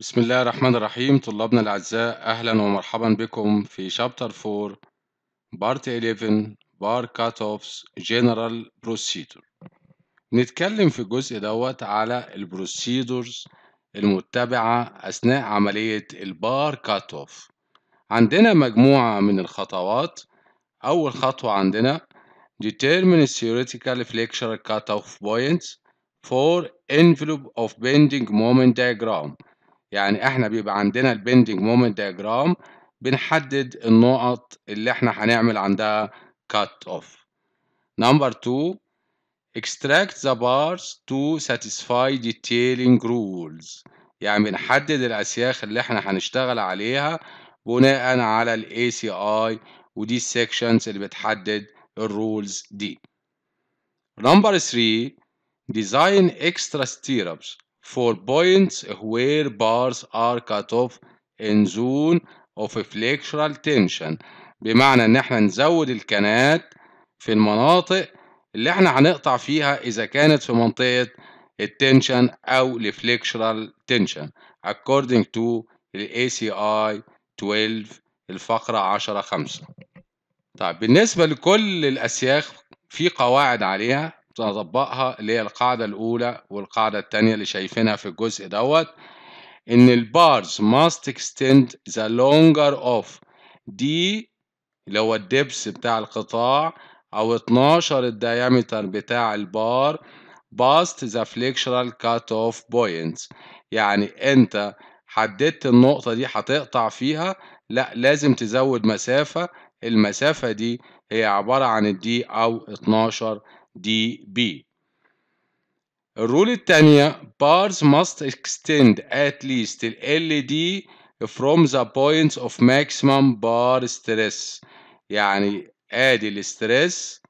بسم الله الرحمن الرحيم طلابنا الأعزاء أهلا ومرحبا بكم في شابتر 4 بارت 11 بار كات اوفز جنرال بروسيدور نتكلم في الجزء دوت على البروسيدورز المتبعة أثناء عملية البار كات اوف عندنا مجموعة من الخطوات أول خطوة عندنا determine theoretical flexure cutoff points for envelope of bending moment diagram يعني احنا بيبقى عندنا البندنج مومنت دياجرام بنحدد النقط اللي احنا هنعمل عندها cut off number two extract the bars to satisfy detailing rules يعني بنحدد الأسياخ اللي احنا هنشتغل عليها بناء على ال ACI ودي السكشنز اللي بتحدد الرولز دي. Number 3 Design extra stirrups for points where bars are cut off in zone of flexural tension بمعنى ان احنا نزود الكنات في المناطق اللي احنا هنقطع فيها اذا كانت في منطقة التنشن او الفليكشرال تنشن according to ال ACI 12 الفقرة 10 5 طيب بالنسبة لكل الأسياخ في قواعد عليها تطبقها اللي هي القاعده الاولى والقاعده الثانيه اللي شايفينها في الجزء دوت ان البارز must extend the longer of دي اللي هو الدبس بتاع القطاع او 12 الدايمتر بتاع البار past the flexural cut off points يعني انت حددت النقطة دي هتقطع فيها لا لازم تزود مسافة المسافة دي هي عبارة عن الدي أو 12 دي بي الرول التانية bars must extend at least LD from the points of maximum bar stress يعني ادي الاستريس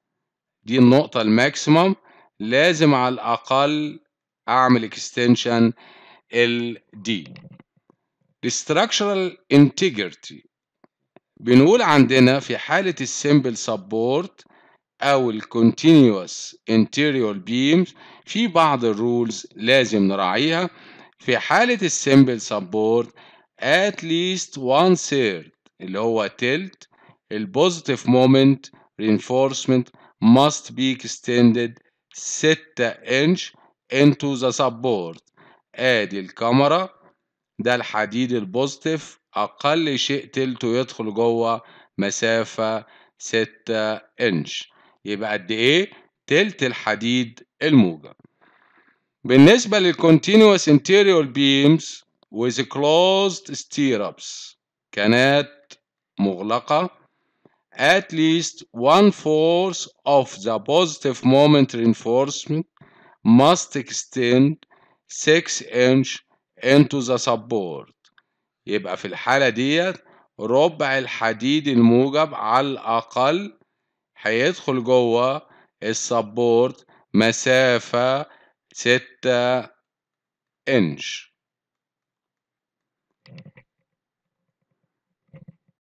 دي النقطة الماكسيمم لازم على الأقل أعمل extension ال دي structural integrity بنقول عندنا في حالة السيمبل سبورت أو الكونتينيوس انتيريور بيمز في بعض الرولز لازم نراعيها في حالة السيمبل سبورت at least one third اللي هو تلت البوزيتيف مومنت reinforcement must be extended 6 انش into the support ادي الكاميرا ده الحديد البوزيتيف أقل شيء تلته يدخل جوه مسافة ستة إنش يبقى قد إيه؟ تلت الحديد الموجة بالنسبة للcontinuous interior beams with closed stirrups كانت مغلقة at least one fourth of the positive moment reinforcement must extend 6 inch into the support يبقى في الحالة ديت ربع الحديد الموجب على الأقل هيدخل جوه السبورت مسافة ستة إنش